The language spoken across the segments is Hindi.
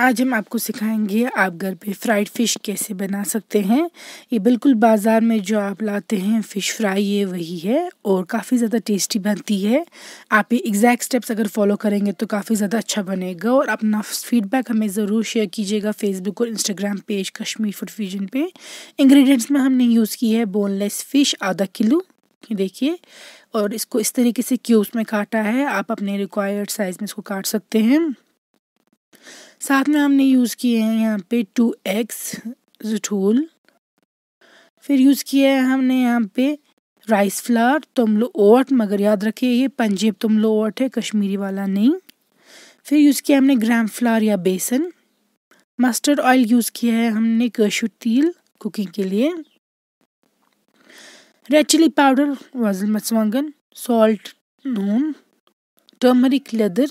आज हम आपको सिखाएंगे आप घर पे फ्राइड फ़िश कैसे बना सकते हैं ये बिल्कुल बाज़ार में जो आप लाते हैं फ़िश फ्राई ये वही है और काफ़ी ज़्यादा टेस्टी बनती है आप ये एग्जैक्ट स्टेप्स अगर फॉलो करेंगे तो काफ़ी ज़्यादा अच्छा बनेगा और अपना फीडबैक हमें ज़रूर शेयर कीजिएगा फेसबुक और Instagram page Kashmir food fusion पे इंग्रेडिएंट्स में हमने यूज़ की है बोनलेस फ़िश आधा किलो देखिए और इसको इस तरीके से क्यूब्स में काटा है आप अपने रिक्वायर्ड साइज़ में इसको काट सकते हैं साथ में हमने यूज़ किए हैं यहाँ पे टू एक्स जूल फिर यूज़ किया है हमने यहाँ पे राइस फ्लावर लो ओट मगर याद रखिए ये पंजेब लो ओट है कश्मीरी वाला नहीं फिर यूज़ किया हमने ग्राम फ्लावर या बेसन मस्टर्ड ऑयल यूज़ किया है हमने कशु तिल कुकिंग के लिए रेड चिली पाउडर वजल मरसवांगन सॉल्ट नून टर्मरिक लेदर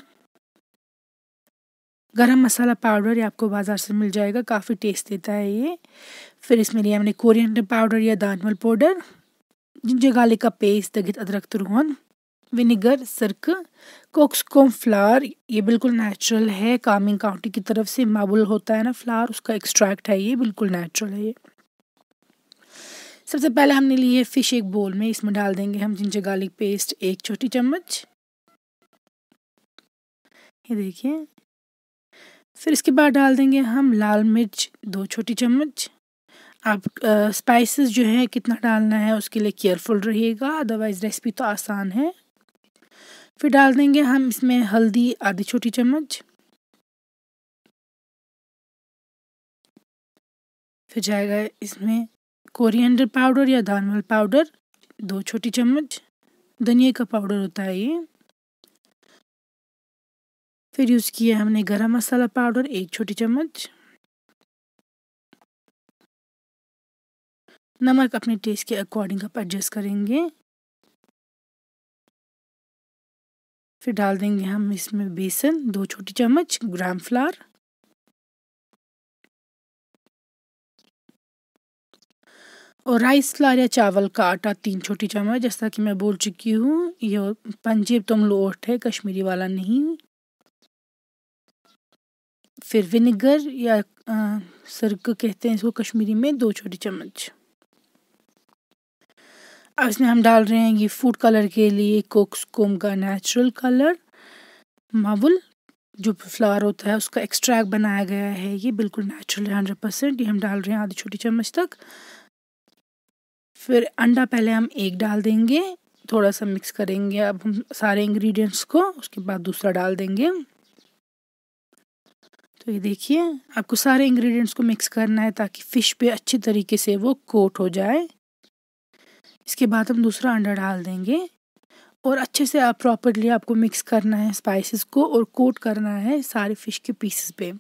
गरम मसाला पाउडर ये आपको बाज़ार से मिल जाएगा काफ़ी टेस्ट देता है ये फिर इसमें लिया हमने कोरिएंडर पाउडर या दानवल पाउडर जिंजर गार्लिक का पेस्ट दगित अदरक तुरहन विनेगर सरक कोक्सकोम फ्लावर ये बिल्कुल नेचुरल है कामिंग काउंटी की तरफ से माबुल होता है ना फ्लावर उसका एक्सट्रैक्ट है ये बिल्कुल नेचुरल है ये सबसे पहले हमने लिए फ़िश एक बोल में इसमें डाल देंगे हम जिंजर गार्लिक पेस्ट एक छोटी चम्मच ये देखिए फिर इसके बाद डाल देंगे हम लाल मिर्च दो छोटी चम्मच आप स्पाइसेस जो है कितना डालना है उसके लिए केयरफुल रहिएगा अदरवाइज़ रेसिपी तो आसान है फिर डाल देंगे हम इसमें हल्दी आधी छोटी चम्मच फिर जाएगा इसमें कोरिएंडर पाउडर या दानवल पाउडर दो छोटी चम्मच धनिया का पाउडर होता है ये फिर यूज़ किया हमने गरम मसाला पाउडर एक छोटी चम्मच नमक अपने टेस्ट के अकॉर्डिंग आप एडजस्ट करेंगे फिर डाल देंगे हम इसमें बेसन दो छोटी चम्मच ग्राम फ्लार और राइस फ्लार या चावल का आटा तीन छोटी चम्मच जैसा कि मैं बोल चुकी हूँ ये पंजीब तो लोट है कश्मीरी वाला नहीं फिर विनेगर या सरक कहते हैं इसको कश्मीरी में दो छोटी चम्मच अब इसमें हम डाल रहे हैं ये फूड कलर के लिए कोक्स कोम का नेचुरल कलर मावल जो फ्लावर होता है उसका एक्सट्रैक्ट बनाया गया है ये बिल्कुल नेचुरल है हंड्रेड परसेंट ये हम डाल रहे हैं आधी छोटी चम्मच तक फिर अंडा पहले हम एक डाल देंगे थोड़ा सा मिक्स करेंगे अब हम सारे इंग्रेडिएंट्स को उसके बाद दूसरा डाल देंगे तो ये देखिए आपको सारे इंग्रेडिएंट्स को मिक्स करना है ताकि फ़िश पे अच्छे तरीके से वो कोट हो जाए इसके बाद हम दूसरा अंडा डाल देंगे और अच्छे से आप प्रॉपरली आपको मिक्स करना है स्पाइसेस को और कोट करना है सारे फ़िश के पीसेस पे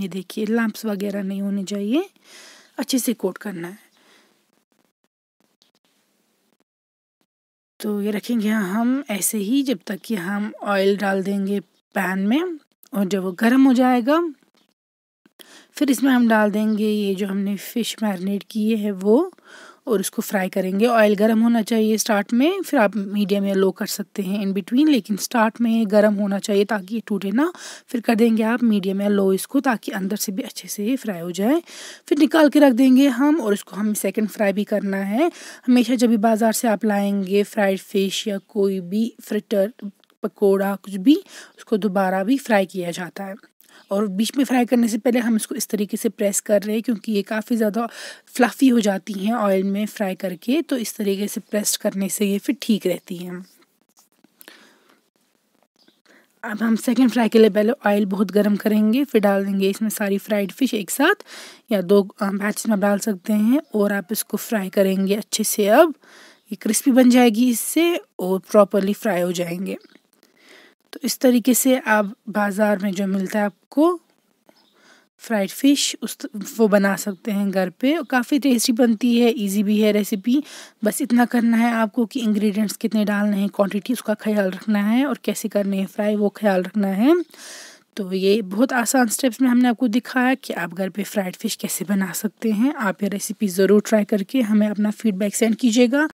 ये देखिए लैम्प्स वगैरह नहीं होने चाहिए अच्छे से कोट करना है तो ये रखेंगे हम ऐसे ही जब तक कि हम ऑयल डाल देंगे पैन में और जब वो गर्म हो जाएगा फिर इसमें हम डाल देंगे ये जो हमने फ़िश मैरिनेट किए हैं वो और उसको फ्राई करेंगे ऑयल गर्म होना चाहिए स्टार्ट में फिर आप मीडियम या लो कर सकते हैं इन बिटवीन लेकिन स्टार्ट में गर्म होना चाहिए ताकि ये टूटे ना फिर कर देंगे आप मीडियम या लो इसको ताकि अंदर से भी अच्छे से ये फ्राई हो जाए फिर निकाल के रख देंगे हम और इसको हम सेकंड फ्राई भी करना है हमेशा जब भी बाज़ार से आप लाएँगे फ्राइड फिश या कोई भी फ्रिटर पकौड़ा कुछ भी उसको दोबारा भी फ्राई किया जाता है और बीच में फ्राई करने से पहले हम इसको इस तरीके से प्रेस कर रहे हैं क्योंकि ये काफ़ी ज़्यादा फ्लफ़ी हो जाती हैं ऑयल में फ्राई करके तो इस तरीके से प्रेस करने से ये फिर ठीक रहती हैं अब हम सेकंड फ्राई के लिए पहले ऑयल बहुत गर्म करेंगे फिर डाल देंगे इसमें सारी फ्राइड फिश एक साथ या दो बैच में डाल सकते हैं और आप इसको फ्राई करेंगे अच्छे से अब ये क्रिस्पी बन जाएगी इससे और प्रॉपरली फ्राई हो जाएंगे तो इस तरीके से आप बाज़ार में जो मिलता है आपको फ्राइड फ़िश उस वो बना सकते हैं घर पे काफ़ी टेस्टी बनती है इजी भी है रेसिपी बस इतना करना है आपको कि इंग्रेडिएंट्स कितने डालने हैं क्वांटिटी उसका ख्याल रखना है और कैसे करने हैं फ्राई वो ख्याल रखना है तो ये बहुत आसान स्टेप्स में हमने आपको दिखाया कि आप घर पे फ्राइड फ़िश कैसे बना सकते हैं आप ये रेसिपी ज़रूर ट्राई करके हमें अपना फीडबैक सेंड कीजिएगा